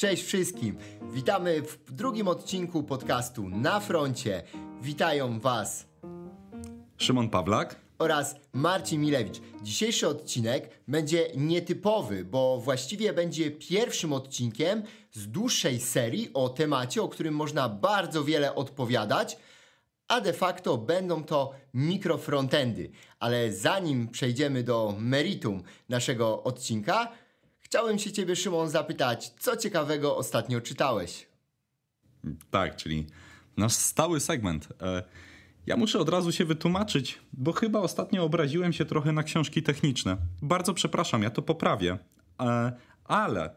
Cześć wszystkim! Witamy w drugim odcinku podcastu Na Froncie. Witają Was Szymon Pawlak oraz Marcin Milewicz. Dzisiejszy odcinek będzie nietypowy, bo właściwie będzie pierwszym odcinkiem z dłuższej serii o temacie, o którym można bardzo wiele odpowiadać, a de facto będą to mikrofrontendy. Ale zanim przejdziemy do meritum naszego odcinka, Chciałem się ciebie, Szymon, zapytać, co ciekawego ostatnio czytałeś? Tak, czyli nasz stały segment. E, ja muszę od razu się wytłumaczyć, bo chyba ostatnio obraziłem się trochę na książki techniczne. Bardzo przepraszam, ja to poprawię. E, ale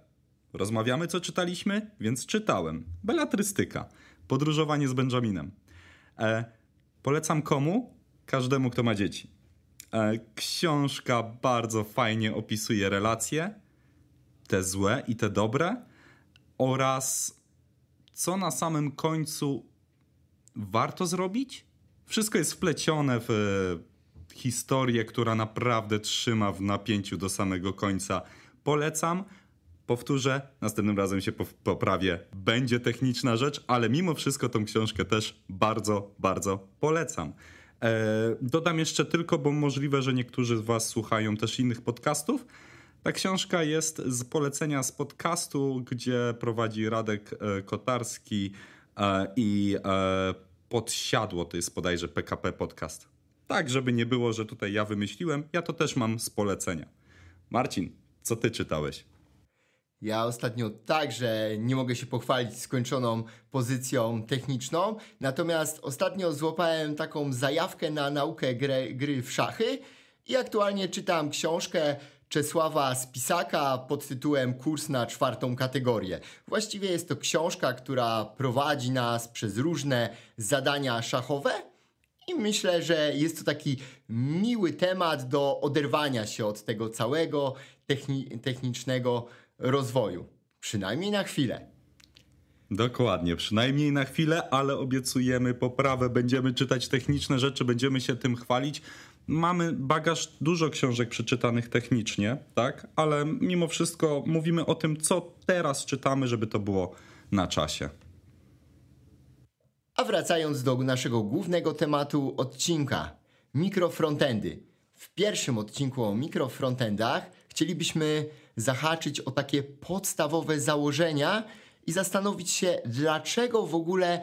rozmawiamy, co czytaliśmy, więc czytałem. Belatrystyka. Podróżowanie z Benjaminem. E, polecam komu? Każdemu, kto ma dzieci. Książka bardzo fajnie opisuje relacje, te złe i te dobre, oraz co na samym końcu warto zrobić. Wszystko jest wplecione w e, historię, która naprawdę trzyma w napięciu do samego końca. Polecam. Powtórzę, następnym razem się poprawię. Będzie techniczna rzecz, ale mimo wszystko tą książkę też bardzo, bardzo polecam. E, dodam jeszcze tylko, bo możliwe, że niektórzy z Was słuchają też innych podcastów ta książka jest z polecenia z podcastu, gdzie prowadzi Radek e, Kotarski e, i e, Podsiadło, to jest bodajże PKP Podcast. Tak, żeby nie było, że tutaj ja wymyśliłem, ja to też mam z polecenia. Marcin, co ty czytałeś? Ja ostatnio także nie mogę się pochwalić skończoną pozycją techniczną, natomiast ostatnio złapałem taką zajawkę na naukę gry, gry w szachy i aktualnie czytam książkę Czesława Spisaka pod tytułem Kurs na czwartą kategorię. Właściwie jest to książka, która prowadzi nas przez różne zadania szachowe. I myślę, że jest to taki miły temat do oderwania się od tego całego techni- technicznego rozwoju. Przynajmniej na chwilę. Dokładnie, przynajmniej na chwilę, ale obiecujemy poprawę. Będziemy czytać techniczne rzeczy, będziemy się tym chwalić mamy bagaż dużo książek przeczytanych technicznie, tak? Ale mimo wszystko mówimy o tym, co teraz czytamy, żeby to było na czasie. A wracając do naszego głównego tematu odcinka mikrofrontendy. W pierwszym odcinku o mikrofrontendach chcielibyśmy zahaczyć o takie podstawowe założenia i zastanowić się, dlaczego w ogóle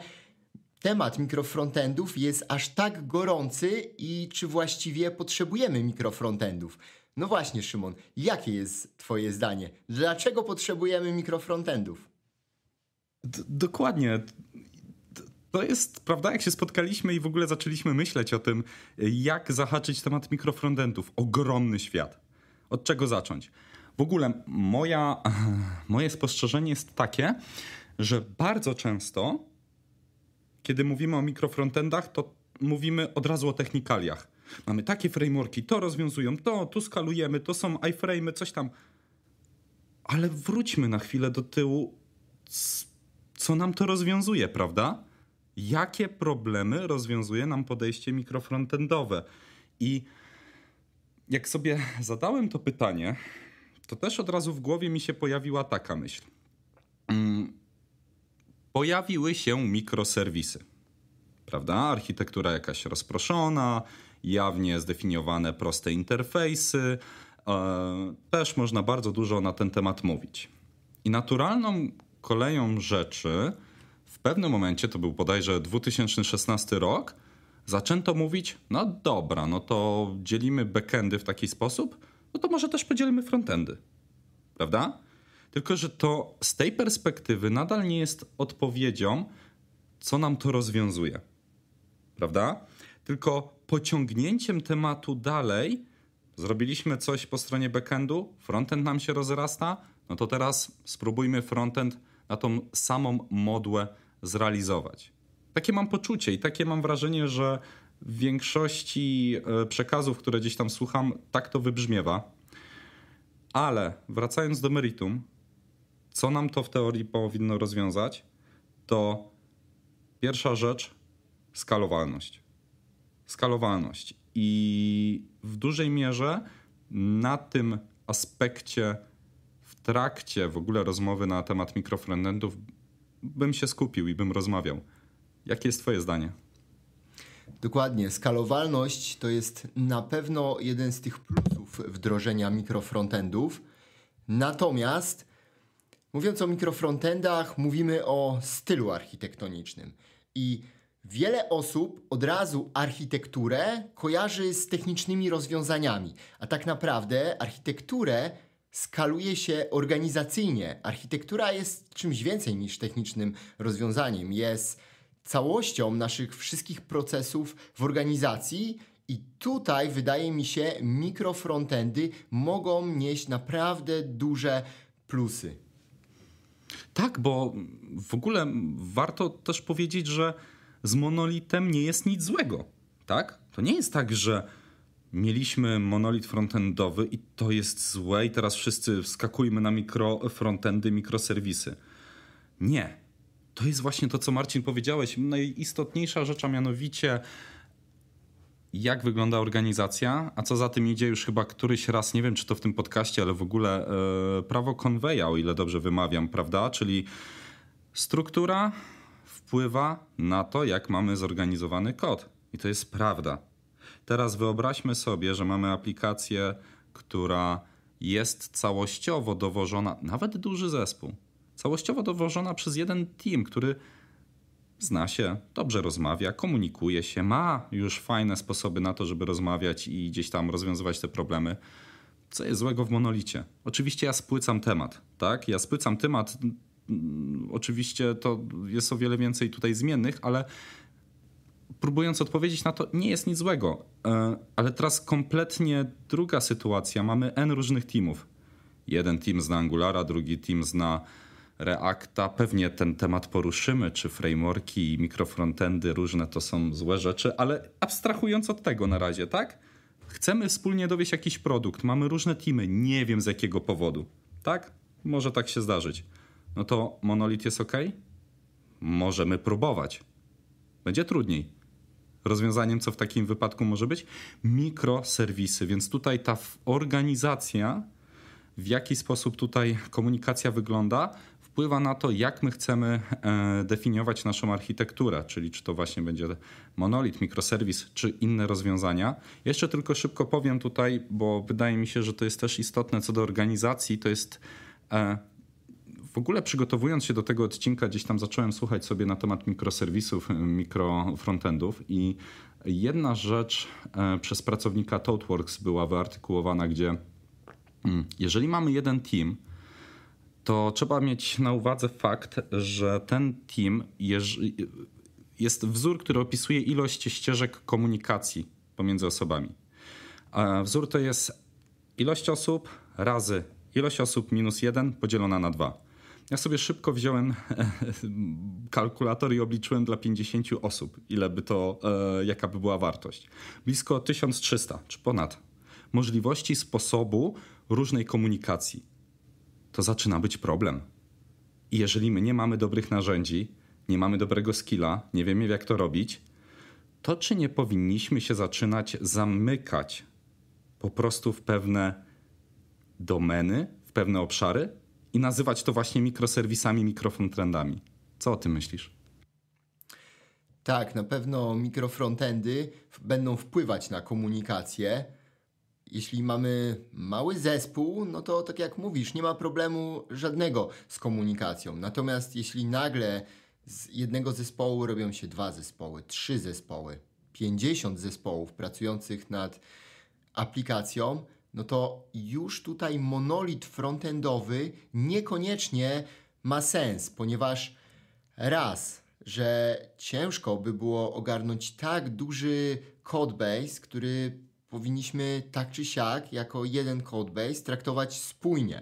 temat mikrofrontendów jest aż tak gorący i czy właściwie potrzebujemy mikrofrontendów? No właśnie, Szymon, jakie jest Twoje zdanie? Dlaczego potrzebujemy mikrofrontendów? D dokładnie. To jest, prawda, jak się spotkaliśmy i w ogóle zaczęliśmy myśleć o tym, jak zahaczyć temat mikrofrontendów. Ogromny świat. Od czego zacząć? W ogóle moja, moje spostrzeżenie jest takie, że bardzo często kiedy mówimy o mikrofrontendach, to mówimy od razu o technikaliach. Mamy takie frameworki, to rozwiązują, to, tu skalujemy, to są iframe'y, coś tam. Ale wróćmy na chwilę do tyłu. Co nam to rozwiązuje, prawda? Jakie problemy rozwiązuje nam podejście mikrofrontendowe? I jak sobie zadałem to pytanie, to też od razu w głowie mi się pojawiła taka myśl. Mm, pojawiły się mikroserwisy. Prawda? Architektura jakaś rozproszona, jawnie zdefiniowane proste interfejsy. E, też można bardzo dużo na ten temat mówić. I naturalną koleją rzeczy w pewnym momencie, to był bodajże 2016 rok, zaczęto mówić: no dobra, no to dzielimy backendy w taki sposób, no to może też podzielimy frontendy. Prawda? Tylko, że to z tej perspektywy nadal nie jest odpowiedzią, co nam to rozwiązuje. Prawda? Tylko pociągnięciem tematu dalej zrobiliśmy coś po stronie backendu, frontend nam się rozrasta, no to teraz spróbujmy frontend na tą samą modłę zrealizować. Takie mam poczucie i takie mam wrażenie, że w większości e, przekazów, które gdzieś tam słucham, tak to wybrzmiewa. Ale wracając do meritum, co nam to w teorii powinno rozwiązać, to pierwsza rzecz skalowalność. Skalowalność. I w dużej mierze na tym aspekcie w trakcie w ogóle rozmowy na temat mikrofrontendów bym się skupił i bym rozmawiał. Jakie jest Twoje zdanie? Dokładnie. Skalowalność to jest na pewno jeden z tych plusów wdrożenia mikrofrontendów. Natomiast Mówiąc o mikrofrontendach, mówimy o stylu architektonicznym. I wiele osób od razu architekturę kojarzy z technicznymi rozwiązaniami, a tak naprawdę architekturę skaluje się organizacyjnie. Architektura jest czymś więcej niż technicznym rozwiązaniem. Jest całością naszych wszystkich procesów w organizacji. I tutaj wydaje mi się, mikrofrontendy mogą nieść naprawdę duże plusy. Tak, bo w ogóle warto też powiedzieć, że z monolitem nie jest nic złego, tak? To nie jest tak, że mieliśmy monolit frontendowy i to jest złe i teraz wszyscy wskakujmy na mikro frontendy, mikroserwisy. Nie. To jest właśnie to, co Marcin powiedziałeś. Najistotniejsza no rzecz, a mianowicie jak wygląda organizacja, a co za tym idzie już chyba któryś raz, nie wiem czy to w tym podcaście, ale w ogóle yy, prawo konweja, o ile dobrze wymawiam, prawda? Czyli struktura wpływa na to, jak mamy zorganizowany kod. I to jest prawda. Teraz wyobraźmy sobie, że mamy aplikację, która jest całościowo dowożona, nawet duży zespół, całościowo dowożona przez jeden team, który zna się, dobrze rozmawia, komunikuje się, ma już fajne sposoby na to, żeby rozmawiać i gdzieś tam rozwiązywać te problemy. Co jest złego w monolicie? Oczywiście ja spłycam temat, tak? Ja spłycam temat. Oczywiście to jest o wiele więcej tutaj zmiennych, ale próbując odpowiedzieć na to, nie jest nic złego. E, ale teraz kompletnie druga sytuacja. Mamy N różnych teamów. Jeden team zna Angulara, drugi team zna Reacta. Pewnie ten temat poruszymy, czy frameworki i mikrofrontendy różne to są złe rzeczy, ale abstrahując od tego na razie, tak? Chcemy wspólnie dowieść jakiś produkt, mamy różne teamy, nie wiem z jakiego powodu, tak? Może tak się zdarzyć. No to monolit jest ok? Możemy próbować. Będzie trudniej rozwiązaniem, co w takim wypadku może być? Mikroserwisy, więc tutaj ta organizacja, w jaki sposób tutaj komunikacja wygląda, wpływa na to, jak my chcemy e, definiować naszą architekturę, czyli czy to właśnie będzie monolit, mikroserwis, czy inne rozwiązania. Jeszcze tylko szybko powiem tutaj, bo wydaje mi się, że to jest też istotne co do organizacji, to jest e, w ogóle przygotowując się do tego odcinka, gdzieś tam zacząłem słuchać sobie na temat mikroserwisów, mikrofrontendów i jedna rzecz e, przez pracownika ThoughtWorks była wyartykułowana, gdzie mm, jeżeli mamy jeden team, to trzeba mieć na uwadze fakt, że ten team jest wzór, który opisuje ilość ścieżek komunikacji pomiędzy osobami. Wzór to jest ilość osób razy ilość osób minus jeden podzielona na dwa. Ja sobie szybko wziąłem kalkulator i obliczyłem dla 50 osób, ile by to, e, jaka by była wartość. Blisko 1300 czy ponad możliwości sposobu różnej komunikacji to zaczyna być problem. I jeżeli my nie mamy dobrych narzędzi, nie mamy dobrego skilla, nie wiemy jak to robić, to czy nie powinniśmy się zaczynać zamykać po prostu w pewne domeny, w pewne obszary i nazywać to właśnie mikroserwisami, mikrofrontendami. Co o tym myślisz? Tak, na pewno mikrofrontendy będą wpływać na komunikację jeśli mamy mały zespół, no to tak jak mówisz, nie ma problemu żadnego z komunikacją. Natomiast jeśli nagle z jednego zespołu robią się dwa zespoły, trzy zespoły, pięćdziesiąt zespołów pracujących nad aplikacją, no to już tutaj monolit frontendowy niekoniecznie ma sens, ponieważ raz, że ciężko by było ogarnąć tak duży codebase, który powinniśmy tak czy siak jako jeden codebase traktować spójnie.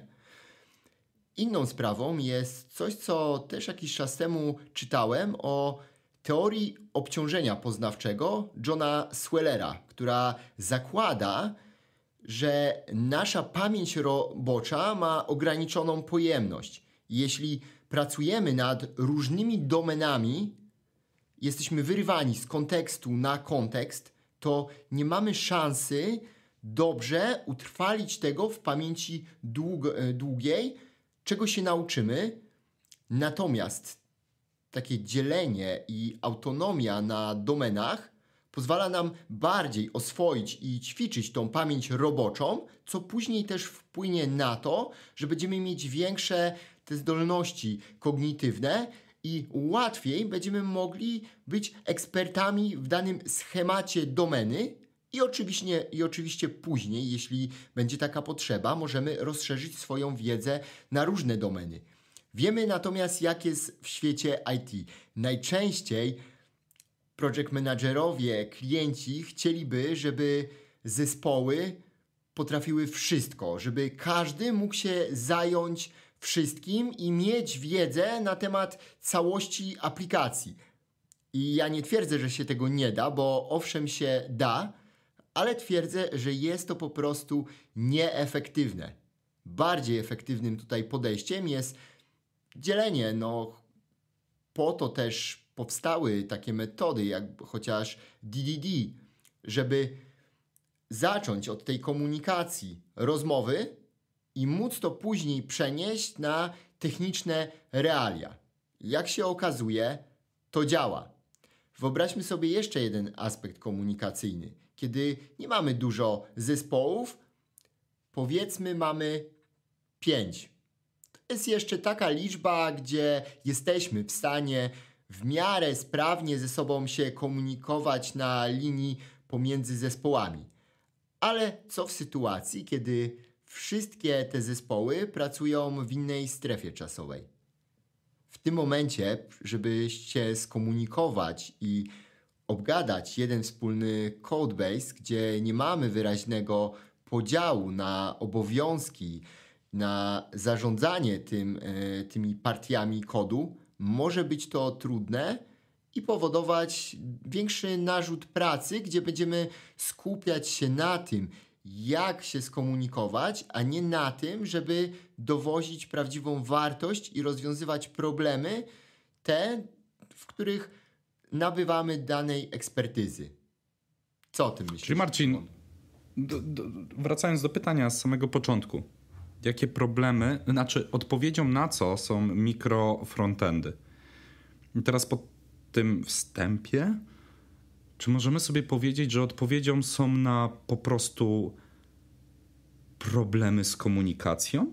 Inną sprawą jest coś, co też jakiś czas temu czytałem o teorii obciążenia poznawczego Johna Swellera, która zakłada, że nasza pamięć robocza ma ograniczoną pojemność. Jeśli pracujemy nad różnymi domenami, jesteśmy wyrywani z kontekstu na kontekst, to nie mamy szansy dobrze utrwalić tego w pamięci e, długiej, czego się nauczymy. Natomiast takie dzielenie i autonomia na domenach pozwala nam bardziej oswoić i ćwiczyć tą pamięć roboczą, co później też wpłynie na to, że będziemy mieć większe te zdolności kognitywne, i łatwiej będziemy mogli być ekspertami w danym schemacie domeny. I oczywiście, I oczywiście później, jeśli będzie taka potrzeba, możemy rozszerzyć swoją wiedzę na różne domeny. Wiemy natomiast, jak jest w świecie IT. Najczęściej project managerowie, klienci chcieliby, żeby zespoły potrafiły wszystko, żeby każdy mógł się zająć wszystkim i mieć wiedzę na temat całości aplikacji. I ja nie twierdzę, że się tego nie da, bo owszem się da, ale twierdzę, że jest to po prostu nieefektywne. Bardziej efektywnym tutaj podejściem jest dzielenie. No, po to też powstały takie metody, jak chociaż DDD, żeby zacząć od tej komunikacji, rozmowy, i móc to później przenieść na techniczne realia. Jak się okazuje, to działa. Wyobraźmy sobie jeszcze jeden aspekt komunikacyjny. Kiedy nie mamy dużo zespołów, powiedzmy mamy 5. To jest jeszcze taka liczba, gdzie jesteśmy w stanie w miarę sprawnie ze sobą się komunikować na linii pomiędzy zespołami. Ale co w sytuacji, kiedy Wszystkie te zespoły pracują w innej strefie czasowej. W tym momencie, żeby się skomunikować i obgadać jeden wspólny codebase, gdzie nie mamy wyraźnego podziału na obowiązki, na zarządzanie tym, e, tymi partiami kodu, może być to trudne i powodować większy narzut pracy, gdzie będziemy skupiać się na tym, jak się skomunikować, a nie na tym, żeby dowozić prawdziwą wartość i rozwiązywać problemy, te, w których nabywamy danej ekspertyzy. Co o tym myślisz? Czyli Marcin, do, do, wracając do pytania z samego początku. Jakie problemy, znaczy odpowiedzią na co są mikrofrontendy? I teraz po tym wstępie czy możemy sobie powiedzieć, że odpowiedzią są na po prostu problemy z komunikacją?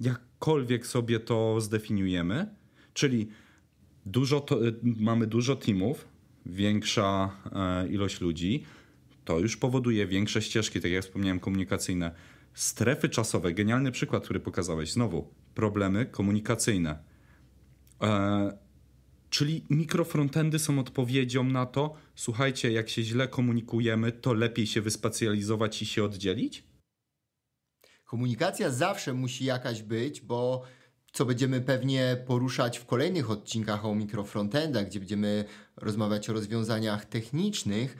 Jakkolwiek sobie to zdefiniujemy, czyli dużo to, y, mamy dużo teamów, większa e, ilość ludzi, to już powoduje większe ścieżki, tak jak wspomniałem, komunikacyjne. Strefy czasowe, genialny przykład, który pokazałeś, znowu problemy komunikacyjne. E, Czyli mikrofrontendy są odpowiedzią na to, słuchajcie, jak się źle komunikujemy, to lepiej się wyspacjalizować i się oddzielić? Komunikacja zawsze musi jakaś być, bo co będziemy pewnie poruszać w kolejnych odcinkach o mikrofrontendach, gdzie będziemy rozmawiać o rozwiązaniach technicznych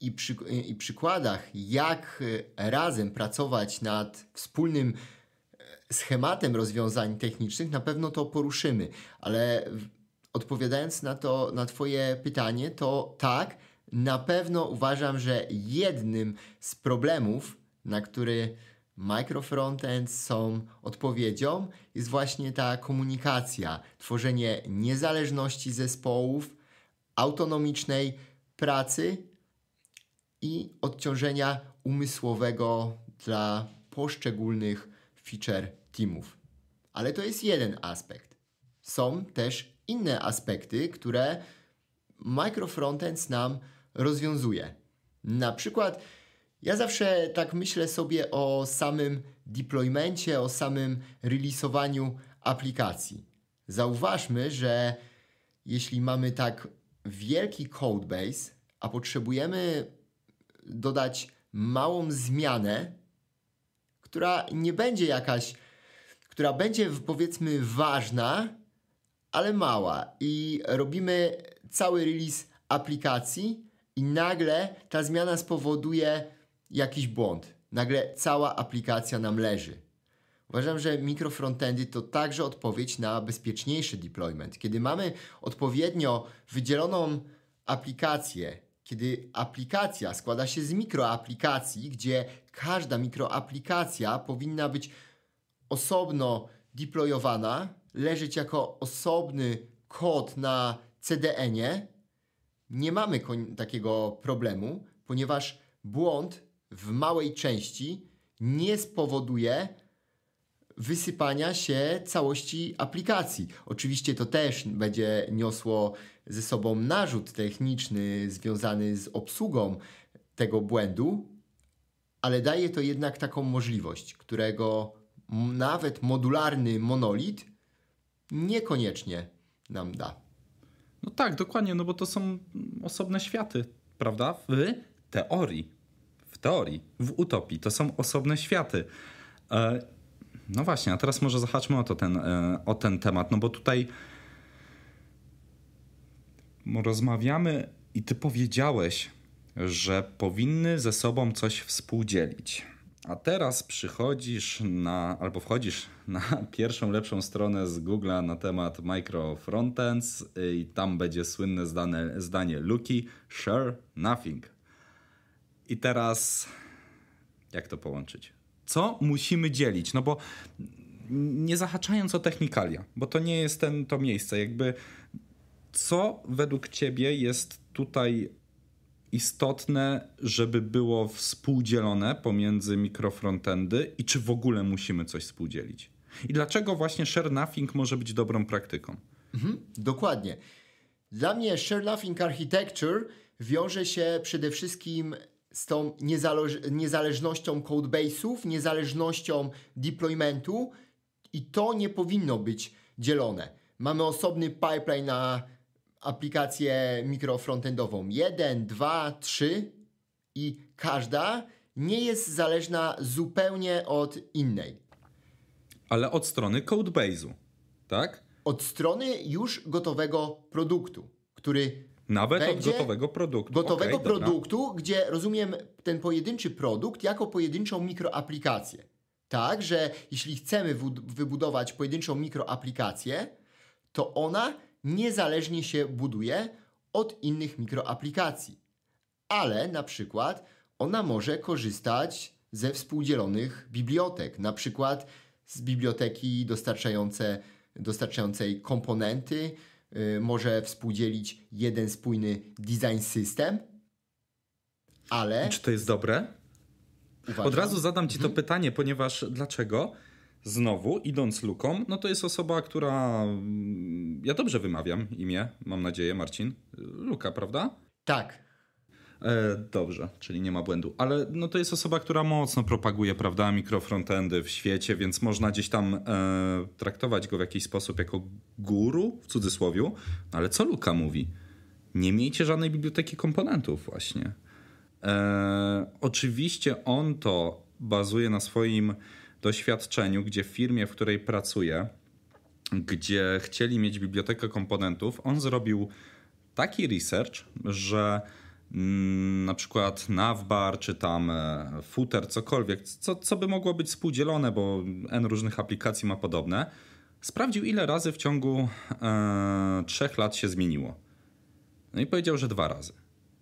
i, przy, i przykładach, jak e, razem pracować nad wspólnym e, schematem rozwiązań technicznych, na pewno to poruszymy, ale odpowiadając na to, na Twoje pytanie, to tak, na pewno uważam, że jednym z problemów, na który microfrontend są odpowiedzią, jest właśnie ta komunikacja, tworzenie niezależności zespołów, autonomicznej pracy i odciążenia umysłowego dla poszczególnych feature teamów. Ale to jest jeden aspekt. Są też inne aspekty, które micro frontends nam rozwiązuje. Na przykład ja zawsze tak myślę sobie o samym deploymencie, o samym releasowaniu aplikacji. Zauważmy, że jeśli mamy tak wielki codebase, a potrzebujemy dodać małą zmianę, która nie będzie jakaś, która będzie powiedzmy ważna, ale mała i robimy cały release aplikacji i nagle ta zmiana spowoduje jakiś błąd. Nagle cała aplikacja nam leży. Uważam, że mikrofrontendy to także odpowiedź na bezpieczniejszy deployment. Kiedy mamy odpowiednio wydzieloną aplikację, kiedy aplikacja składa się z mikroaplikacji, gdzie każda mikroaplikacja powinna być osobno deployowana, leżeć jako osobny kod na CDN-ie, nie mamy takiego problemu, ponieważ błąd w małej części nie spowoduje wysypania się całości aplikacji. Oczywiście to też będzie niosło ze sobą narzut techniczny związany z obsługą tego błędu, ale daje to jednak taką możliwość, którego nawet modularny monolit niekoniecznie nam da. No tak, dokładnie, no bo to są osobne światy, prawda? W teorii. W teorii, w utopii. To są osobne światy. E, no właśnie, a teraz może zahaczmy o, to ten, e, o ten temat, no bo tutaj rozmawiamy i ty powiedziałeś, że powinny ze sobą coś współdzielić. A teraz przychodzisz na, albo wchodzisz na pierwszą lepszą stronę z Google'a na temat micro frontends i tam będzie słynne zdanie zdanie Luki share nothing. I teraz jak to połączyć? Co musimy dzielić? No bo nie zahaczając o technikalia, bo to nie jest ten, to miejsce, jakby co według ciebie jest tutaj istotne, żeby było współdzielone pomiędzy mikrofrontendy i czy w ogóle musimy coś współdzielić. I dlaczego właśnie share nothing może być dobrą praktyką? Mhm, dokładnie. Dla mnie share nothing architecture wiąże się przede wszystkim z tą niezależ niezależnością codebase'ów, niezależnością deploymentu i to nie powinno być dzielone. Mamy osobny pipeline na aplikację mikrofrontendową 1, 2, 3 i każda nie jest zależna zupełnie od innej. Ale od strony codebase'u, tak? Od strony już gotowego produktu, który nawet od gotowego produktu. Gotowego okay, produktu, dobra. gdzie rozumiem ten pojedynczy produkt jako pojedynczą mikroaplikację. Tak, że jeśli chcemy wybudować pojedynczą mikroaplikację, to ona niezależnie się buduje od innych mikroaplikacji. Ale na przykład ona może korzystać ze współdzielonych bibliotek, na przykład z biblioteki dostarczające, dostarczającej komponenty, yy, może współdzielić jeden spójny design system, ale... Czy to jest dobre? Uważam. Od razu zadam Ci to hmm. pytanie, ponieważ dlaczego? Znowu, idąc luką, no to jest osoba, która. Mm, ja dobrze wymawiam imię, mam nadzieję, Marcin. Luka, prawda? Tak. E, dobrze, czyli nie ma błędu. Ale no to jest osoba, która mocno propaguje, prawda, mikrofrontendy w świecie, więc można gdzieś tam e, traktować go w jakiś sposób jako guru, w cudzysłowie. No ale co Luka mówi? Nie miejcie żadnej biblioteki komponentów, właśnie. E, oczywiście on to bazuje na swoim doświadczeniu, gdzie w firmie, w której pracuję, gdzie chcieli mieć bibliotekę komponentów, on zrobił taki research, że mm, na przykład navbar, czy tam e, footer, cokolwiek, co, co by mogło być spółdzielone, bo n różnych aplikacji ma podobne, sprawdził ile razy w ciągu e, trzech lat się zmieniło. No i powiedział, że dwa razy.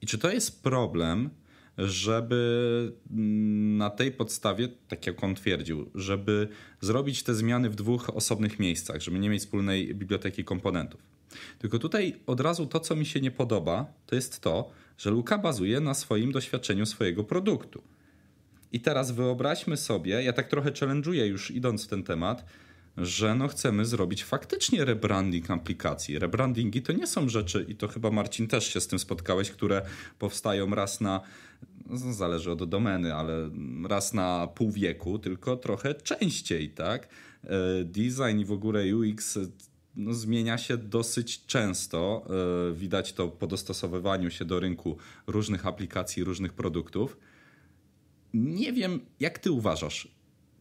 I czy to jest problem, żeby mm, na tej podstawie, tak jak on twierdził, żeby zrobić te zmiany w dwóch osobnych miejscach, żeby nie mieć wspólnej biblioteki komponentów. Tylko tutaj od razu to, co mi się nie podoba, to jest to, że Luka bazuje na swoim doświadczeniu swojego produktu. I teraz wyobraźmy sobie, ja tak trochę challenge'uję już idąc w ten temat, że no chcemy zrobić faktycznie rebranding aplikacji. Rebrandingi to nie są rzeczy, i to chyba Marcin też się z tym spotkałeś, które powstają raz na no, zależy od domeny, ale raz na pół wieku, tylko trochę częściej, tak? E, design i w ogóle UX no, zmienia się dosyć często. E, widać to po dostosowywaniu się do rynku różnych aplikacji, różnych produktów. Nie wiem, jak ty uważasz,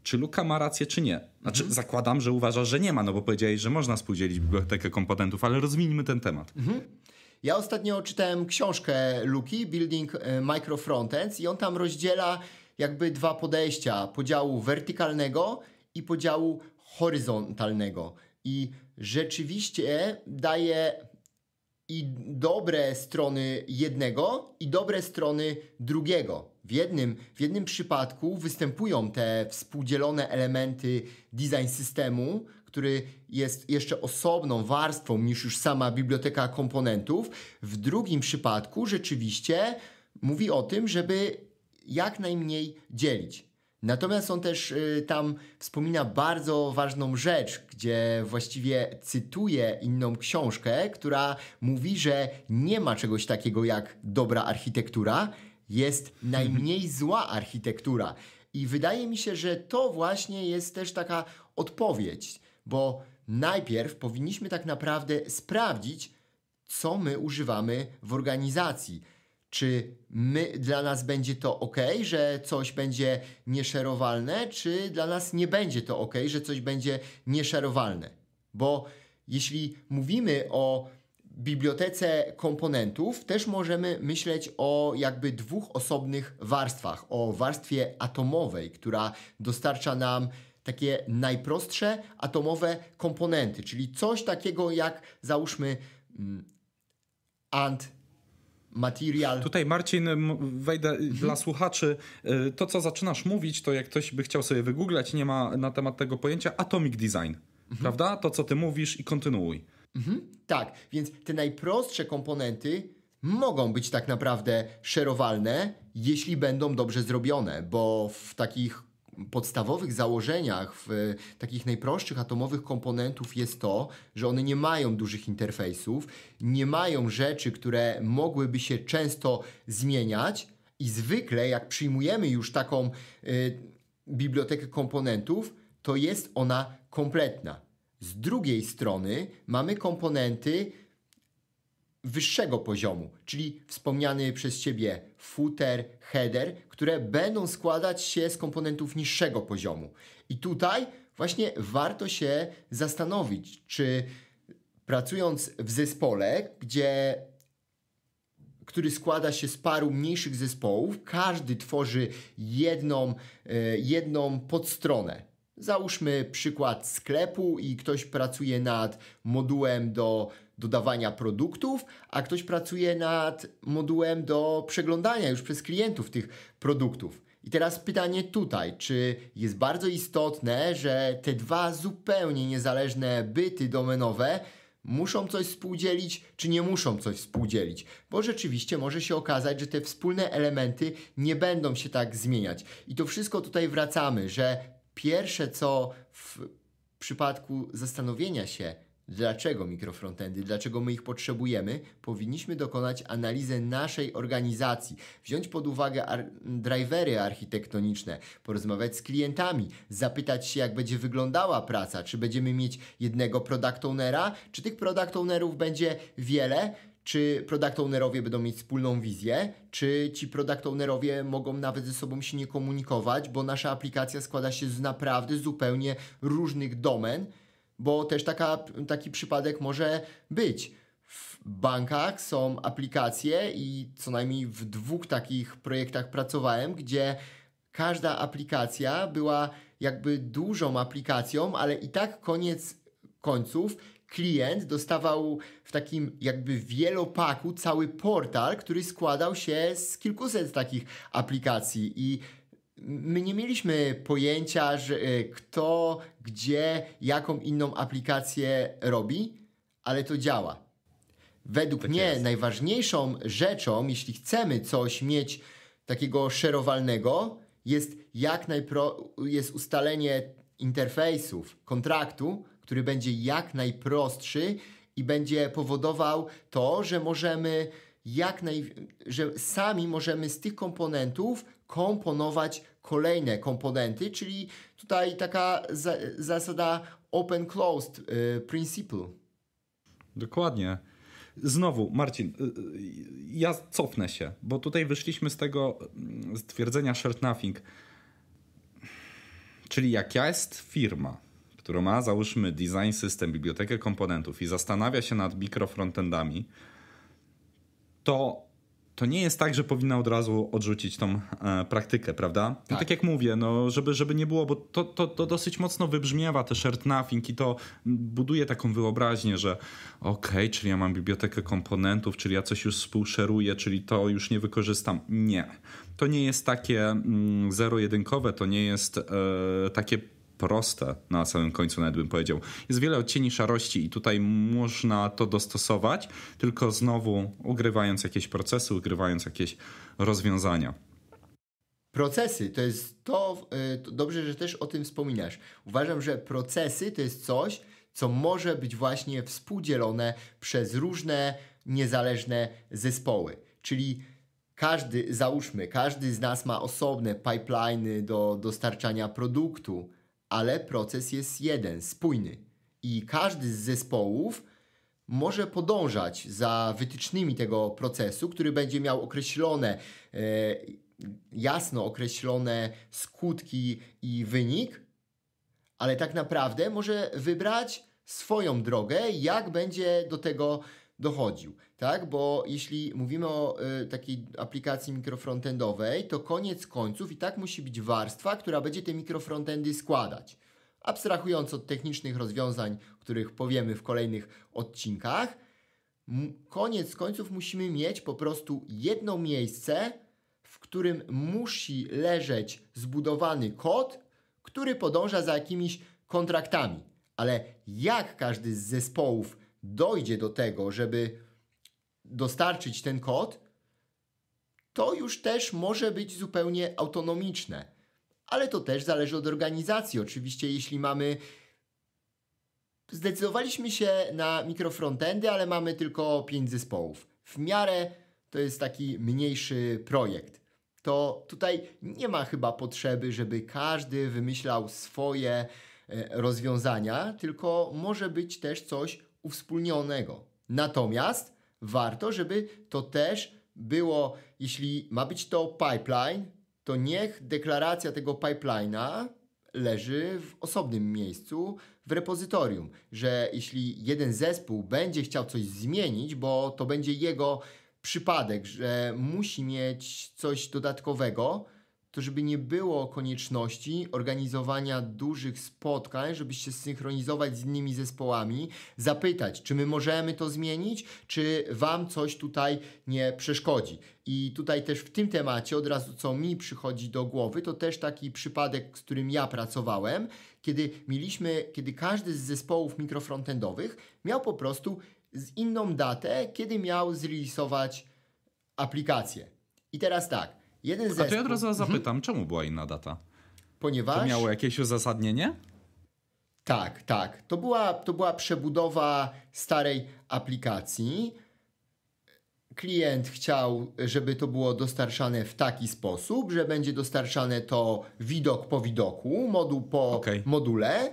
czy Luka ma rację, czy nie. Znaczy, mhm. zakładam, że uważa, że nie ma, no bo powiedziałeś, że można spółdzielić bibliotekę komponentów, ale rozwiniemy ten temat. Mhm. Ja ostatnio czytałem książkę Luki, Building e, Micro Frontends, i on tam rozdziela jakby dwa podejścia: podziału wertykalnego i podziału horyzontalnego. I rzeczywiście daje i dobre strony jednego i dobre strony drugiego. W jednym, w jednym przypadku występują te współdzielone elementy design systemu, który jest jeszcze osobną warstwą niż już sama biblioteka komponentów. W drugim przypadku rzeczywiście mówi o tym, żeby jak najmniej dzielić. Natomiast on też y, tam wspomina bardzo ważną rzecz, gdzie właściwie cytuje inną książkę, która mówi, że nie ma czegoś takiego jak dobra architektura, jest mhm. najmniej zła architektura. I wydaje mi się, że to właśnie jest też taka odpowiedź, bo najpierw powinniśmy tak naprawdę sprawdzić, co my używamy w organizacji czy my, dla nas będzie to ok, że coś będzie nieszerowalne, czy dla nas nie będzie to ok, że coś będzie nieszerowalne? Bo jeśli mówimy o bibliotece komponentów, też możemy myśleć o jakby dwóch osobnych warstwach. O warstwie atomowej, która dostarcza nam takie najprostsze atomowe komponenty, czyli coś takiego jak załóżmy mm, ant material. Tutaj Marcin, wejdę mhm. dla słuchaczy. Y, to, co zaczynasz mówić, to jak ktoś by chciał sobie wygooglać, nie ma na temat tego pojęcia atomic design. Mhm. Prawda? To, co ty mówisz i kontynuuj. Mhm. Tak, więc te najprostsze komponenty mogą być tak naprawdę szerowalne, jeśli będą dobrze zrobione, bo w takich podstawowych założeniach, w takich najprostszych atomowych komponentów jest to, że one nie mają dużych interfejsów, nie mają rzeczy, które mogłyby się często zmieniać i zwykle jak przyjmujemy już taką y, bibliotekę komponentów, to jest ona kompletna. Z drugiej strony mamy komponenty wyższego poziomu, czyli wspomniany przez Ciebie footer, header, które będą składać się z komponentów niższego poziomu. I tutaj właśnie warto się zastanowić, czy pracując w zespole, gdzie który składa się z paru mniejszych zespołów, każdy tworzy jedną, e, jedną podstronę. Załóżmy przykład sklepu i ktoś pracuje nad modułem do dodawania produktów, a ktoś pracuje nad modułem do przeglądania już przez klientów tych produktów. I teraz pytanie tutaj, czy jest bardzo istotne, że te dwa zupełnie niezależne byty domenowe muszą coś współdzielić, czy nie muszą coś współdzielić, bo rzeczywiście może się okazać, że te wspólne elementy nie będą się tak zmieniać. I to wszystko tutaj wracamy, że pierwsze co w przypadku zastanowienia się, dlaczego mikrofrontendy, dlaczego my ich potrzebujemy, powinniśmy dokonać analizy naszej organizacji, wziąć pod uwagę ar drivery architektoniczne, porozmawiać z klientami, zapytać się, jak będzie wyglądała praca, czy będziemy mieć jednego product ownera, czy tych product ownerów będzie wiele, czy product ownerowie będą mieć wspólną wizję, czy ci product ownerowie mogą nawet ze sobą się nie komunikować, bo nasza aplikacja składa się z naprawdę zupełnie różnych domen, bo też taka, taki przypadek może być. W bankach są aplikacje i co najmniej w dwóch takich projektach pracowałem, gdzie każda aplikacja była jakby dużą aplikacją, ale i tak koniec końców klient dostawał w takim jakby wielopaku cały portal, który składał się z kilkuset takich aplikacji i my nie mieliśmy pojęcia, że, e, kto, gdzie, jaką inną aplikację robi, ale to działa. Według tak mnie jest. najważniejszą rzeczą, jeśli chcemy coś mieć takiego szerowalnego, jest jak najpro, jest ustalenie interfejsów, kontraktu, który będzie jak najprostszy i będzie powodował to, że możemy jak naj... że sami możemy z tych komponentów komponować kolejne komponenty, czyli tutaj taka za zasada open-closed y, principle. Dokładnie. Znowu, Marcin, y, y, ja cofnę się, bo tutaj wyszliśmy z tego mm, stwierdzenia shared nothing. Czyli jak ja jest firma, która ma, załóżmy, design system, bibliotekę komponentów i zastanawia się nad mikrofrontendami, to to nie jest tak, że powinna od razu odrzucić tą e, praktykę, prawda? No tak. tak. jak mówię, no, żeby, żeby nie było, bo to, to, to dosyć mocno wybrzmiewa te shirt nothing i to buduje taką wyobraźnię, że okej, okay, czyli ja mam bibliotekę komponentów, czyli ja coś już współszeruję, czyli to już nie wykorzystam. Nie. To nie jest takie mm, zero-jedynkowe, to nie jest e, takie proste na samym końcu, nawet bym powiedział. Jest wiele odcieni szarości i tutaj można to dostosować, tylko znowu ugrywając jakieś procesy, ugrywając jakieś rozwiązania. Procesy to jest to, y, to dobrze, że też o tym wspominasz. Uważam, że procesy to jest coś, co może być właśnie współdzielone przez różne niezależne zespoły. Czyli każdy, załóżmy, każdy z nas ma osobne pipeliny do dostarczania produktu, ale proces jest jeden, spójny. I każdy z zespołów może podążać za wytycznymi tego procesu, który będzie miał określone, e, jasno określone skutki i wynik, ale tak naprawdę może wybrać swoją drogę, jak będzie do tego dochodził tak? Bo jeśli mówimy o y, takiej aplikacji mikrofrontendowej, to koniec końców i tak musi być warstwa, która będzie te mikrofrontendy składać. Abstrahując od technicznych rozwiązań, których powiemy w kolejnych odcinkach, koniec końców musimy mieć po prostu jedno miejsce, w którym musi leżeć zbudowany kod, który podąża za jakimiś kontraktami. Ale jak każdy z zespołów dojdzie do tego, żeby dostarczyć ten kod, to już też może być zupełnie autonomiczne. Ale to też zależy od organizacji. Oczywiście, jeśli mamy. Zdecydowaliśmy się na mikrofrontendy, ale mamy tylko pięć zespołów. W miarę to jest taki mniejszy projekt. To tutaj nie ma chyba potrzeby, żeby każdy wymyślał swoje e, rozwiązania, tylko może być też coś uwspólnionego. Natomiast warto, żeby to też było, jeśli ma być to pipeline, to niech deklaracja tego pipelina leży w osobnym miejscu w repozytorium, że jeśli jeden zespół będzie chciał coś zmienić, bo to będzie jego przypadek, że musi mieć coś dodatkowego, to żeby nie było konieczności organizowania dużych spotkań, żeby się synchronizować z innymi zespołami, zapytać, czy my możemy to zmienić, czy Wam coś tutaj nie przeszkodzi. I tutaj też w tym temacie od razu co mi przychodzi do głowy, to też taki przypadek, z którym ja pracowałem, kiedy mieliśmy, kiedy każdy z zespołów mikrofrontendowych miał po prostu z inną datę, kiedy miał zrealizować aplikację. I teraz tak, Jeden zespół... A to ja od razu mhm. zapytam, mhm. czemu była inna data? Ponieważ... To miało jakieś uzasadnienie? Tak, tak. To była, to była przebudowa starej aplikacji. Klient chciał, żeby to było dostarczane w taki sposób, że będzie dostarczane to widok po widoku, moduł po okay. module.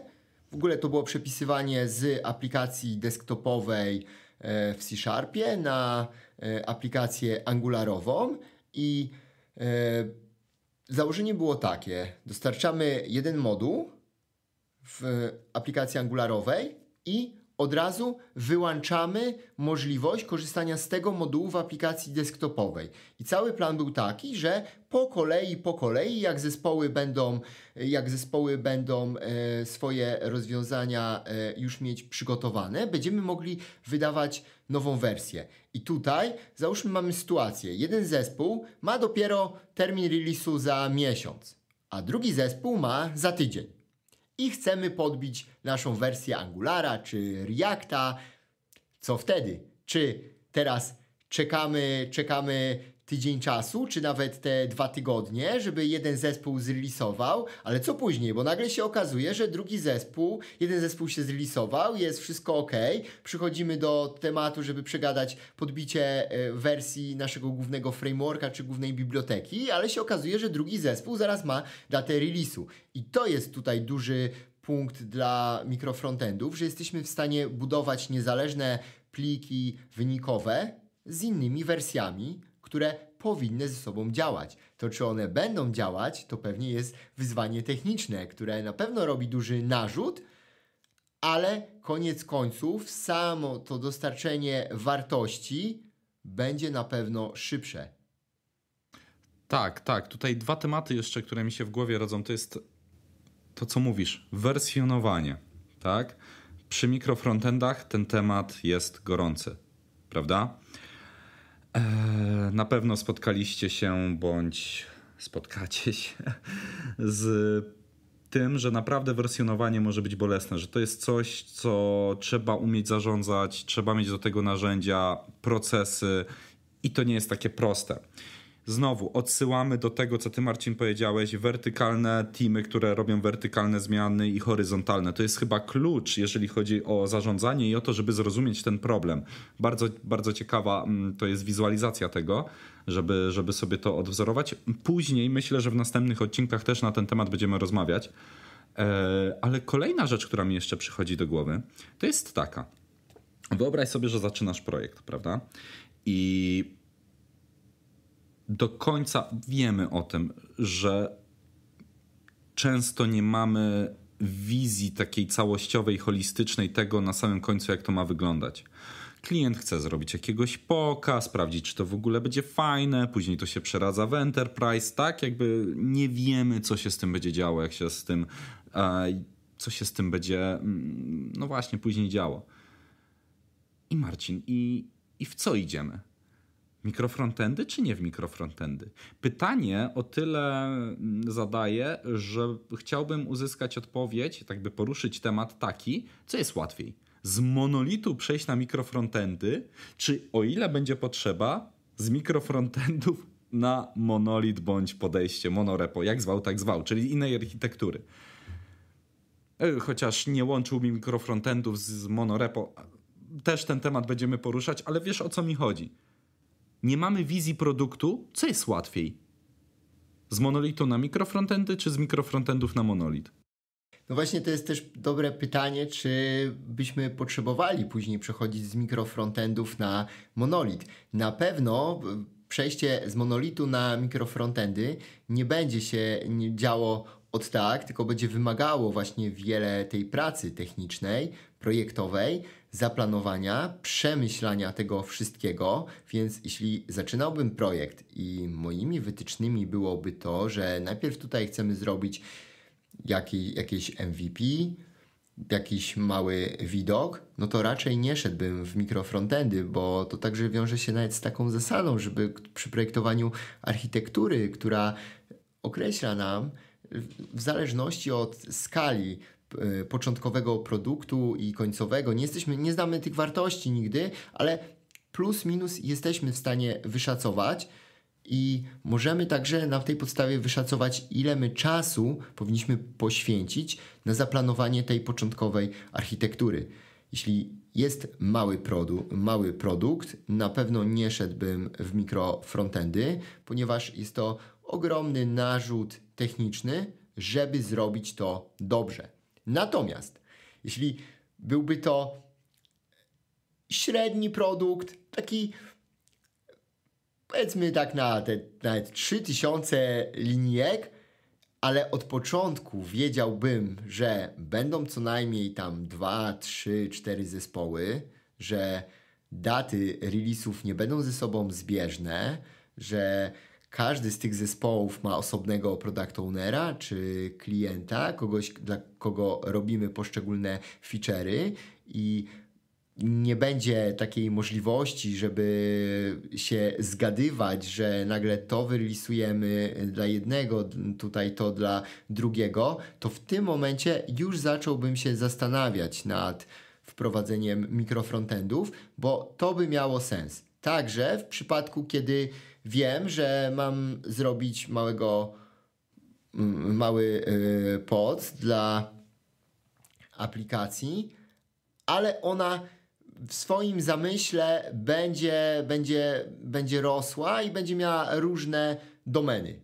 W ogóle to było przepisywanie z aplikacji desktopowej e, w C Sharpie na e, aplikację angularową i E, założenie było takie: dostarczamy jeden moduł w aplikacji angularowej i od razu wyłączamy możliwość korzystania z tego modułu w aplikacji desktopowej. I cały plan był taki, że po kolei, po kolei, jak zespoły będą, jak zespoły będą e, swoje rozwiązania e, już mieć przygotowane, będziemy mogli wydawać nową wersję. I tutaj, załóżmy, mamy sytuację. Jeden zespół ma dopiero termin release'u za miesiąc, a drugi zespół ma za tydzień i chcemy podbić naszą wersję Angulara czy Reacta, co wtedy? Czy teraz czekamy, czekamy tydzień czasu, czy nawet te dwa tygodnie, żeby jeden zespół zrelisował, ale co później? Bo nagle się okazuje, że drugi zespół, jeden zespół się zrelisował, jest wszystko ok, przychodzimy do tematu, żeby przegadać podbicie e, wersji naszego głównego frameworka czy głównej biblioteki, ale się okazuje, że drugi zespół zaraz ma datę release'u. I to jest tutaj duży punkt dla mikrofrontendów, że jesteśmy w stanie budować niezależne pliki wynikowe z innymi wersjami które powinny ze sobą działać. To czy one będą działać, to pewnie jest wyzwanie techniczne, które na pewno robi duży narzut, ale koniec końców samo to dostarczenie wartości będzie na pewno szybsze. Tak, tak. Tutaj dwa tematy jeszcze, które mi się w głowie rodzą, to jest to, co mówisz, wersjonowanie, tak? Przy mikrofrontendach ten temat jest gorący, prawda? E, na pewno spotkaliście się bądź spotkacie się z tym, że naprawdę wersjonowanie może być bolesne, że to jest coś, co trzeba umieć zarządzać, trzeba mieć do tego narzędzia, procesy i to nie jest takie proste. Znowu odsyłamy do tego, co ty Marcin powiedziałeś, wertykalne teamy, które robią wertykalne zmiany i horyzontalne. To jest chyba klucz, jeżeli chodzi o zarządzanie i o to, żeby zrozumieć ten problem. Bardzo, bardzo ciekawa mm, to jest wizualizacja tego, żeby, żeby sobie to odwzorować. Później myślę, że w następnych odcinkach też na ten temat będziemy rozmawiać. E, ale kolejna rzecz, która mi jeszcze przychodzi do głowy, to jest taka. Wyobraź sobie, że zaczynasz projekt, prawda? I do końca wiemy o tym, że często nie mamy wizji takiej całościowej, holistycznej tego na samym końcu, jak to ma wyglądać. Klient chce zrobić jakiegoś poka, sprawdzić, czy to w ogóle będzie fajne, później to się przeradza w enterprise, tak? Jakby nie wiemy, co się z tym będzie działo, jak się z tym, e, co się z tym będzie, mm, no właśnie, później działo. I Marcin, i, i w co idziemy? mikrofrontendy czy nie w mikrofrontendy? Pytanie o tyle mm, zadaję, że chciałbym uzyskać odpowiedź, tak by poruszyć temat taki, co jest łatwiej. Z monolitu przejść na mikrofrontendy, czy o ile będzie potrzeba, z mikrofrontendów na monolit bądź podejście monorepo, jak zwał, tak zwał, czyli innej architektury. E, chociaż nie łączył mi mikrofrontendów z monorepo, też ten temat będziemy poruszać, ale wiesz o co mi chodzi nie mamy wizji produktu, co jest łatwiej? Z monolitu na mikrofrontendy, czy z mikrofrontendów na monolit? No właśnie to jest też dobre pytanie, czy byśmy potrzebowali później przechodzić z mikrofrontendów na monolit. Na pewno e, przejście z monolitu na mikrofrontendy nie będzie się działo od tak, tylko będzie wymagało właśnie wiele tej pracy technicznej, projektowej, zaplanowania, przemyślania tego wszystkiego, więc jeśli zaczynałbym projekt i moimi wytycznymi byłoby to, że najpierw tutaj chcemy zrobić jaki, jakieś MVP, jakiś mały widok, no to raczej nie szedłbym w mikrofrontendy, bo to także wiąże się nawet z taką zasadą, żeby przy projektowaniu architektury, która określa nam w zależności od skali E, początkowego produktu i końcowego. Nie jesteśmy, nie znamy tych wartości nigdy, ale plus minus jesteśmy w stanie wyszacować i możemy także na tej podstawie wyszacować, ile my czasu powinniśmy poświęcić na zaplanowanie tej początkowej architektury. Jeśli jest mały, produ mały produkt, na pewno nie szedłbym w mikro frontendy, ponieważ jest to ogromny narzut techniczny, żeby zrobić to dobrze. Natomiast jeśli byłby to średni produkt, taki powiedzmy tak na te nawet 3000 linijek, ale od początku wiedziałbym, że będą co najmniej tam 2, 3, 4 zespoły, że daty release'ów nie będą ze sobą zbieżne, że każdy z tych zespołów ma osobnego product ownera czy klienta, kogoś, dla kogo robimy poszczególne feature'y i nie będzie takiej możliwości, żeby się zgadywać, że nagle to wylisujemy dla jednego, tutaj to dla drugiego, to w tym momencie już zacząłbym się zastanawiać nad wprowadzeniem mikrofrontendów, bo to by miało sens. Także w przypadku, kiedy wiem, że mam zrobić małego, mały e, pod dla aplikacji, ale ona w swoim zamyśle będzie, będzie, będzie rosła i będzie miała różne domeny.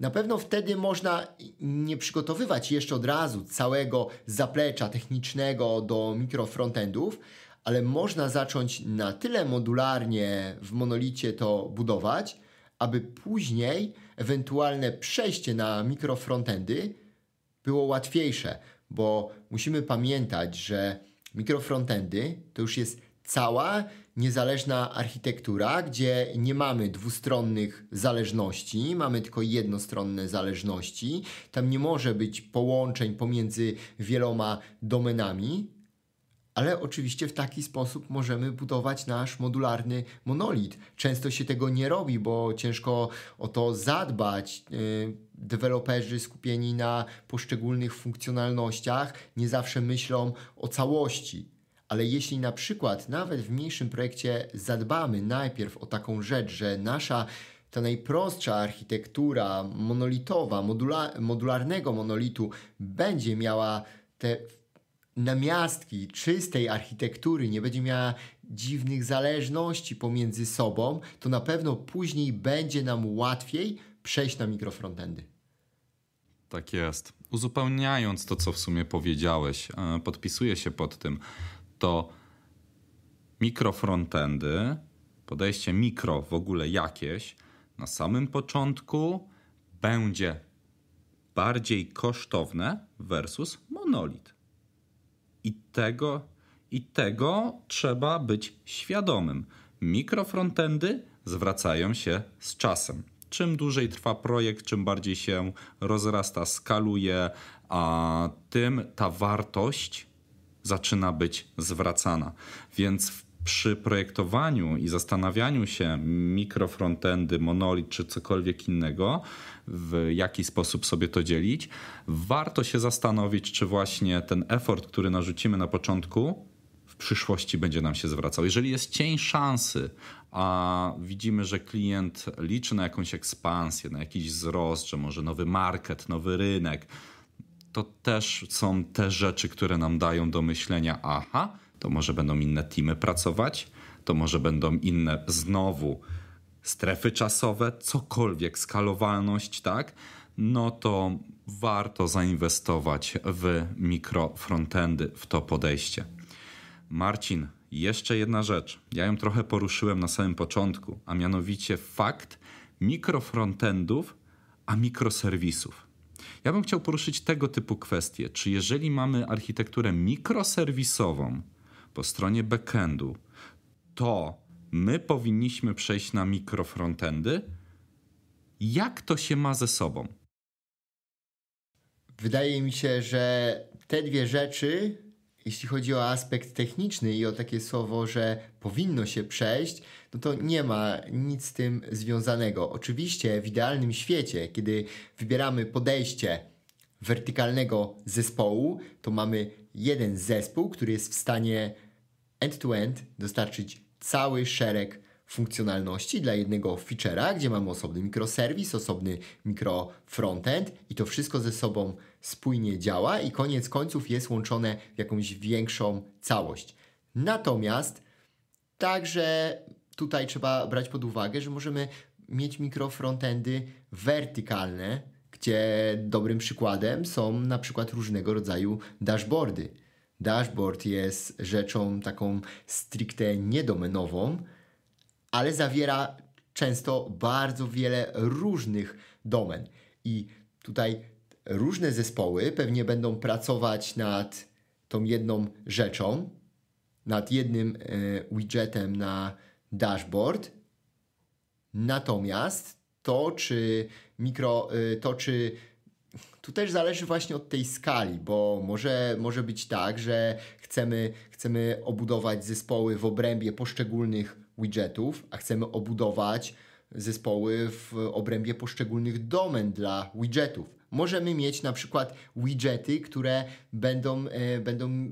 Na pewno wtedy można nie przygotowywać jeszcze od razu całego zaplecza technicznego do mikrofrontendów, ale można zacząć na tyle modularnie w monolicie to budować, aby później ewentualne przejście na mikrofrontendy było łatwiejsze, bo musimy pamiętać, że mikrofrontendy to już jest cała niezależna architektura, gdzie nie mamy dwustronnych zależności, mamy tylko jednostronne zależności. Tam nie może być połączeń pomiędzy wieloma domenami, ale oczywiście w taki sposób możemy budować nasz modularny monolit. Często się tego nie robi, bo ciężko o to zadbać. Y, deweloperzy skupieni na poszczególnych funkcjonalnościach nie zawsze myślą o całości. Ale jeśli na przykład nawet w mniejszym projekcie zadbamy najpierw o taką rzecz, że nasza ta najprostsza architektura monolitowa, modula- modularnego monolitu będzie miała te namiastki czystej architektury nie będzie miała dziwnych zależności pomiędzy sobą, to na pewno później będzie nam łatwiej przejść na mikrofrontendy. Tak jest. Uzupełniając to, co w sumie powiedziałeś, e, podpisuję się pod tym, to mikrofrontendy, podejście mikro w ogóle jakieś, na samym początku będzie bardziej kosztowne versus monolit. I tego, i tego trzeba być świadomym. Mikrofrontendy zwracają się z czasem. Czym dłużej trwa projekt, czym bardziej się rozrasta, skaluje, a tym ta wartość zaczyna być zwracana. Więc w przy projektowaniu i zastanawianiu się mikrofrontendy, monolit czy cokolwiek innego, w jaki sposób sobie to dzielić, warto się zastanowić, czy właśnie ten effort, który narzucimy na początku, w przyszłości będzie nam się zwracał. Jeżeli jest cień szansy, a widzimy, że klient liczy na jakąś ekspansję, na jakiś wzrost, że może nowy market, nowy rynek, to też są te rzeczy, które nam dają do myślenia, aha, to może będą inne teamy pracować, to może będą inne znowu strefy czasowe, cokolwiek, skalowalność, tak? No to warto zainwestować w mikrofrontendy, w to podejście. Marcin, jeszcze jedna rzecz. Ja ją trochę poruszyłem na samym początku, a mianowicie fakt mikrofrontendów, a mikroserwisów. Ja bym chciał poruszyć tego typu kwestie. Czy jeżeli mamy architekturę mikroserwisową, po stronie backendu, to my powinniśmy przejść na mikrofrontendy. Jak to się ma ze sobą? Wydaje mi się, że te dwie rzeczy, jeśli chodzi o aspekt techniczny i o takie słowo, że powinno się przejść, no to nie ma nic z tym związanego. Oczywiście w idealnym świecie, kiedy wybieramy podejście wertykalnego zespołu, to mamy jeden zespół, który jest w stanie end-to-end dostarczyć cały szereg funkcjonalności dla jednego feature'a, gdzie mamy osobny mikroserwis, osobny mikrofrontend i to wszystko ze sobą spójnie działa i koniec końców jest łączone w jakąś większą całość. Natomiast także tutaj trzeba brać pod uwagę, że możemy mieć mikrofrontendy wertykalne, gdzie dobrym przykładem są na przykład różnego rodzaju dashboardy. Dashboard jest rzeczą taką stricte niedomenową, ale zawiera często bardzo wiele różnych domen. I tutaj różne zespoły pewnie będą pracować nad tą jedną rzeczą, nad jednym e, widgetem na dashboard. Natomiast to, czy mikro, y, to czy tu też zależy właśnie od tej skali, bo może, może być tak, że chcemy, chcemy obudować zespoły w obrębie poszczególnych widgetów, a chcemy obudować zespoły w obrębie poszczególnych domen dla widgetów. Możemy mieć na przykład widgety, które będą, e, będą e,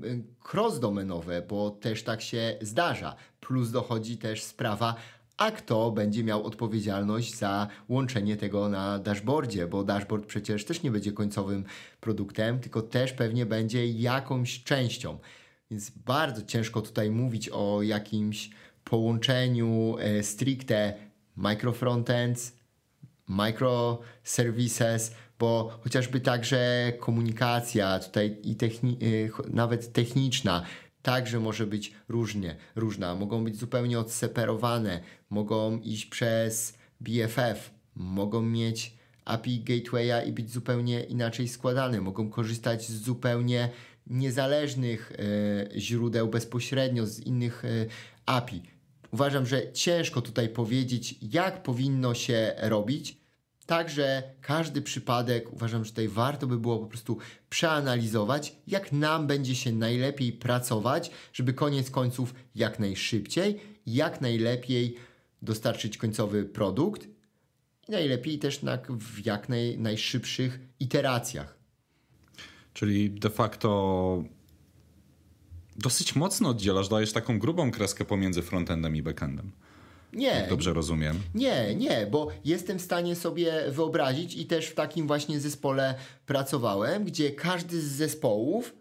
cross-domenowe, bo też tak się zdarza. Plus dochodzi też sprawa a kto będzie miał odpowiedzialność za łączenie tego na dashboardzie, bo dashboard przecież też nie będzie końcowym produktem, tylko też pewnie będzie jakąś częścią. Więc bardzo ciężko tutaj mówić o jakimś połączeniu e, stricte micro frontends, bo chociażby także komunikacja tutaj i techni e, nawet techniczna Także może być różnie, różna. Mogą być zupełnie odseparowane, mogą iść przez BFF, mogą mieć API Gatewaya i być zupełnie inaczej składane, mogą korzystać z zupełnie niezależnych y, źródeł bezpośrednio, z innych y, e, API. Uważam, że ciężko tutaj powiedzieć, jak powinno się robić, Także każdy przypadek uważam, że tutaj warto by było po prostu przeanalizować, jak nam będzie się najlepiej pracować, żeby koniec końców jak najszybciej, jak najlepiej dostarczyć końcowy produkt i najlepiej też na, w jak naj, najszybszych iteracjach. Czyli de facto dosyć mocno oddzielasz, dajesz taką grubą kreskę pomiędzy frontendem i backendem. Nie. Dobrze rozumiem. Nie, nie, bo jestem w stanie sobie wyobrazić i też w takim właśnie zespole pracowałem, gdzie każdy z zespołów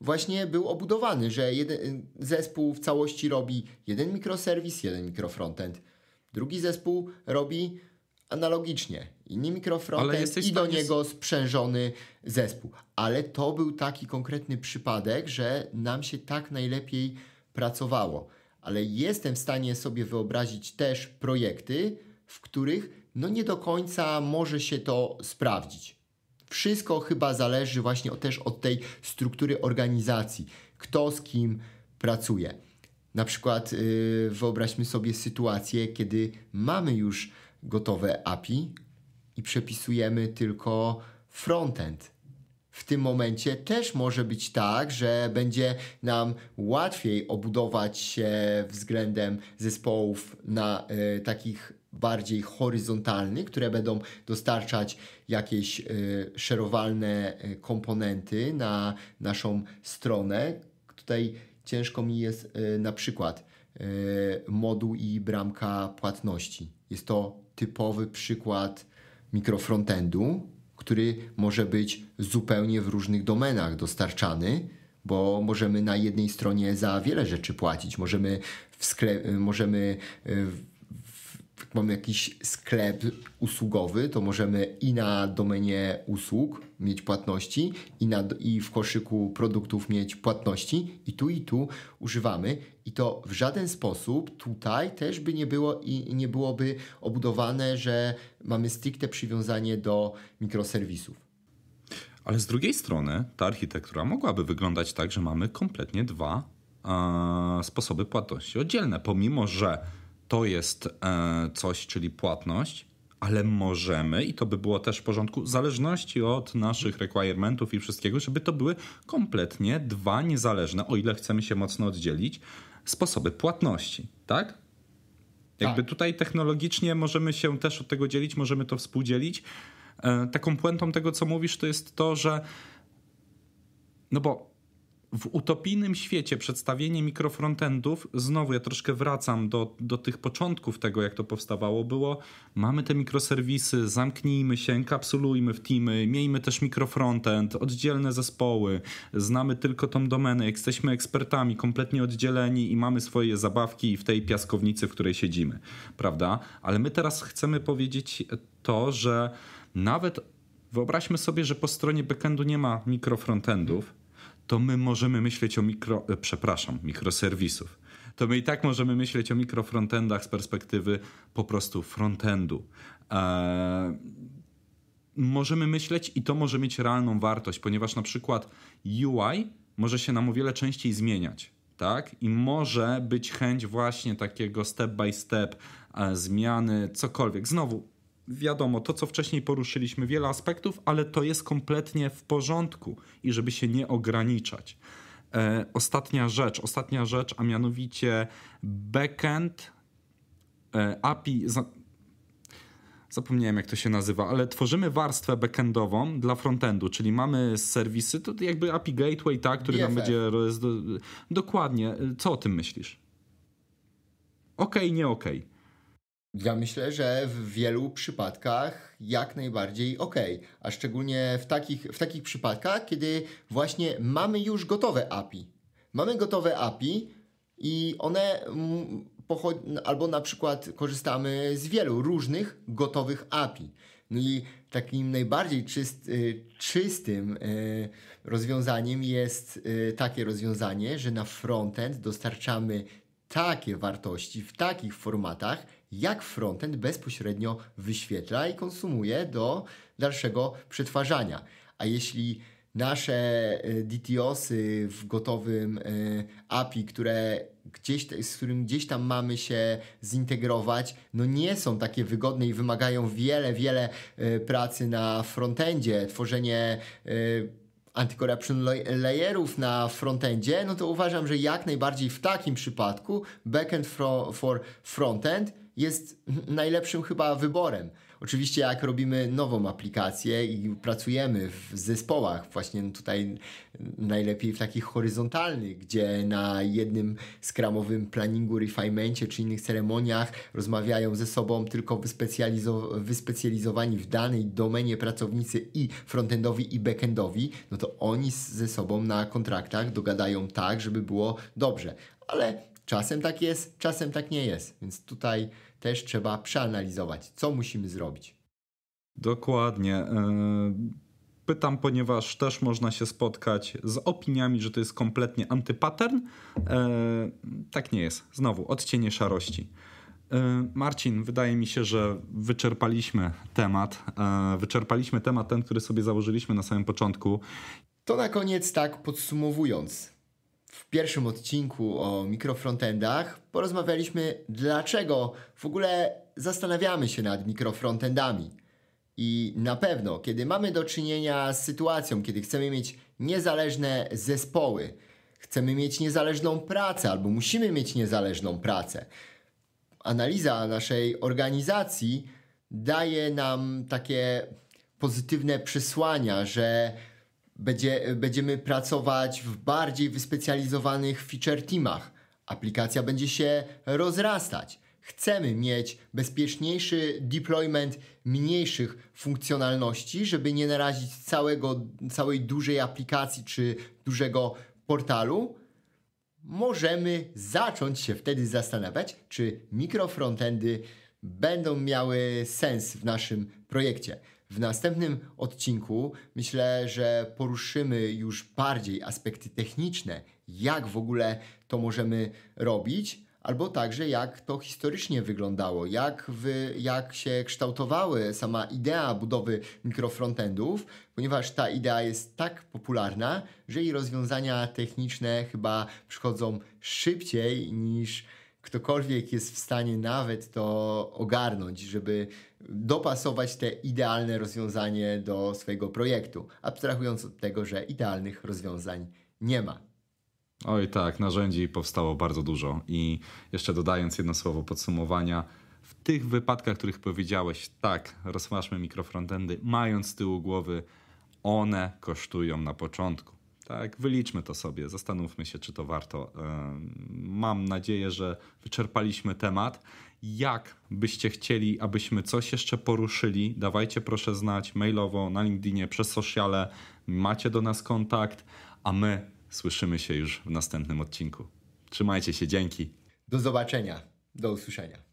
właśnie był obudowany, że jeden zespół w całości robi jeden mikroserwis, jeden mikrofrontend. Drugi zespół robi analogicznie. inny mikrofrontend i do niego sprzężony zespół. Ale to był taki konkretny przypadek, że nam się tak najlepiej pracowało ale jestem w stanie sobie wyobrazić też projekty, w których no nie do końca może się to sprawdzić. Wszystko chyba zależy właśnie też od tej struktury organizacji, kto z kim pracuje. Na przykład yy, wyobraźmy sobie sytuację, kiedy mamy już gotowe API i przepisujemy tylko frontend w tym momencie też może być tak, że będzie nam łatwiej obudować się względem zespołów na y, takich bardziej horyzontalnych, które będą dostarczać jakieś y, szerowalne e, komponenty na naszą stronę. Tutaj ciężko mi jest na przykład moduł i bramka płatności. Jest to typowy przykład mikrofrontendu, który może być zupełnie w różnych domenach dostarczany, bo możemy na jednej stronie za wiele rzeczy płacić. Możemy w sklepie, możemy e, w mamy jakiś sklep usługowy, to możemy i na domenie usług mieć płatności, i, na, i w koszyku produktów mieć płatności, i tu i tu używamy. I to w żaden sposób tutaj też by nie było i nie byłoby obudowane, że mamy stricte przywiązanie do mikroserwisów. Ale z drugiej strony ta architektura mogłaby wyglądać tak, że mamy kompletnie dwa e, sposoby płatności oddzielne, pomimo że to jest e, coś, czyli płatność, ale możemy, i to by było też w porządku, w zależności od naszych requirementów i wszystkiego, żeby to były kompletnie dwa niezależne, o ile chcemy się mocno oddzielić, sposoby płatności, tak? Jakby tak. tutaj technologicznie możemy się też od tego dzielić, możemy to współdzielić. E, taką puentą tego, co mówisz, to jest to, że no bo w utopijnym świecie przedstawienie mikrofrontendów, znowu ja troszkę wracam do, do tych początków tego, jak to powstawało, było mamy te mikroserwisy, zamknijmy się, enkapsulujmy w teamy, miejmy też mikrofrontend, oddzielne zespoły, znamy tylko tą domenę, jesteśmy ekspertami, kompletnie oddzieleni i mamy swoje zabawki w tej piaskownicy, w której siedzimy, prawda? Ale my teraz chcemy powiedzieć to, że nawet wyobraźmy sobie, że po stronie backendu nie ma mikrofrontendów, to my możemy myśleć o mikro, e, przepraszam, mikroserwisów. To my i tak możemy myśleć o mikrofrontendach z perspektywy po prostu frontendu. Eee, możemy myśleć i to może mieć realną wartość, ponieważ na przykład UI może się nam o wiele częściej zmieniać. Tak? I może być chęć właśnie takiego step by step, e, zmiany, cokolwiek. Znowu, wiadomo, to co wcześniej poruszyliśmy, wiele aspektów, ale to jest kompletnie w porządku i żeby się nie ograniczać. E, ostatnia rzecz, ostatnia rzecz, a mianowicie backend e, API. Za, zapomniałem jak to się nazywa, ale tworzymy warstwę backendową dla frontendu, czyli mamy serwisy, to jakby API Gateway, tak, który BFF. nam będzie. Dokładnie. E, co o tym myślisz? Okej, okay, nie okej. Okay. Ja myślę, że w wielu przypadkach jak najbardziej ok, a szczególnie w takich, w takich przypadkach, kiedy właśnie mamy już gotowe API. Mamy gotowe API i one albo na przykład korzystamy z wielu różnych gotowych API. No i takim najbardziej czyst, y, czystym y, rozwiązaniem jest y, takie rozwiązanie, że na frontend dostarczamy takie wartości w takich formatach, jak frontend bezpośrednio wyświetla i konsumuje do dalszego przetwarzania. A jeśli nasze e, DTOsy w gotowym e, API, które gdzieś, z którym gdzieś tam mamy się zintegrować, no nie są takie wygodne i wymagają wiele, wiele e, pracy na frontendzie, tworzenie anti-corruption layerów na frontendzie, no to uważam, że jak najbardziej w takim przypadku backend for frontend jest najlepszym chyba wyborem. Oczywiście jak robimy nową aplikację i pracujemy w zespołach, właśnie tutaj najlepiej w takich horyzontalnych, gdzie na jednym skramowym planningu, refinementie czy innych ceremoniach rozmawiają ze sobą tylko wyspecjalizo- wyspecjalizowani w danej domenie pracownicy i frontendowi i backendowi, no to oni ze sobą na kontraktach dogadają tak, żeby było dobrze. Ale Czasem tak jest, czasem tak nie jest, więc tutaj też trzeba przeanalizować, co musimy zrobić. Dokładnie. E, pytam, ponieważ też można się spotkać z opiniami, że to jest kompletnie antypattern. E, tak nie jest. Znowu, odcienie szarości. E, Marcin, wydaje mi się, że wyczerpaliśmy temat. Wyczerpaliśmy temat ten, który sobie założyliśmy na samym początku. To na koniec tak podsumowując. W pierwszym odcinku o mikrofrontendach porozmawialiśmy, dlaczego w ogóle zastanawiamy się nad mikrofrontendami. I na pewno, kiedy mamy do czynienia z sytuacją, kiedy chcemy mieć niezależne zespoły, chcemy mieć niezależną pracę albo musimy mieć niezależną pracę, analiza naszej organizacji daje nam takie pozytywne przesłania, że będzie, będziemy pracować w bardziej wyspecjalizowanych feature teamach. Aplikacja będzie się rozrastać. Chcemy mieć bezpieczniejszy deployment mniejszych funkcjonalności, żeby nie narazić całego, całej dużej aplikacji czy dużego portalu. Możemy zacząć się wtedy zastanawiać, czy mikrofrontendy będą miały sens w naszym projekcie. W następnym odcinku myślę, że poruszymy już bardziej aspekty techniczne, jak w ogóle to możemy robić, albo także jak to historycznie wyglądało, jak, w, jak się kształtowały sama idea budowy mikrofrontendów, ponieważ ta idea jest tak popularna, że jej rozwiązania techniczne chyba przychodzą szybciej niż ktokolwiek jest w stanie nawet to ogarnąć, żeby dopasować te idealne rozwiązanie do swojego projektu, abstrahując od tego, że idealnych rozwiązań nie ma. Oj tak, narzędzi powstało bardzo dużo i jeszcze dodając jedno słowo podsumowania, w tych wypadkach, których powiedziałeś, tak, rozważmy mikrofrontendy, mając z tyłu głowy, one kosztują na początku tak, wyliczmy to sobie, zastanówmy się, czy to warto. Mam nadzieję, że wyczerpaliśmy temat. Jak byście chcieli, abyśmy coś jeszcze poruszyli, dawajcie proszę znać mailowo, na LinkedInie, przez sociale. Macie do nas kontakt, a my słyszymy się już w następnym odcinku. Trzymajcie się, dzięki. Do zobaczenia, do usłyszenia.